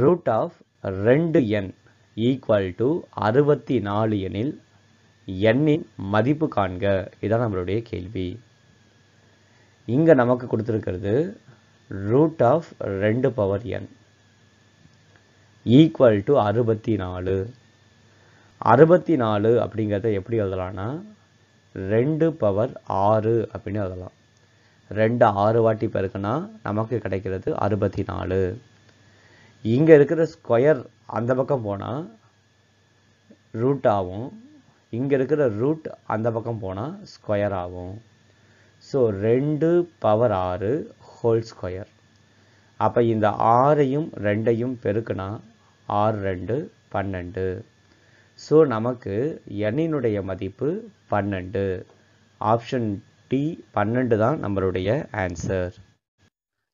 root of ரெண்டு எண் equal to அறுபத்தி நாலு எண்ணில் எண்ணின் மதிப்பு காண்க இதுதான் நம்மளுடைய கேள்வி இங்கே நமக்கு கொடுத்துருக்கிறது ரூட் ஆஃப் ரெண்டு பவர் எண் ஈக்குவல் டு அறுபத்தி நாலு அறுபத்தி நாலு அப்படிங்கிறத எப்படி எழுதலாம்னா ரெண்டு பவர் ஆறு அப்படின்னு எழுதலாம் ரெண்டு ஆறு வாட்டி பெருக்குன்னா நமக்கு கிடைக்கிறது அறுபத்தி நாலு இங்கே இருக்கிற ஸ்கொயர் அந்த பக்கம் போனால் ரூட் ஆகும் இங்கே இருக்கிற ரூட் அந்த பக்கம் போனால் ஸ்கொயர் ஆகும் ஸோ ரெண்டு பவர் ஆறு ஹோல் ஸ்கொயர் அப்போ இந்த ஆறையும் ரெண்டையும் பெருக்குனா ஆறு ரெண்டு பன்னெண்டு ஸோ நமக்கு எண்ணினுடைய மதிப்பு பன்னெண்டு ஆப்ஷன் டி பன்னெண்டு தான் நம்மளுடைய ஆன்சர்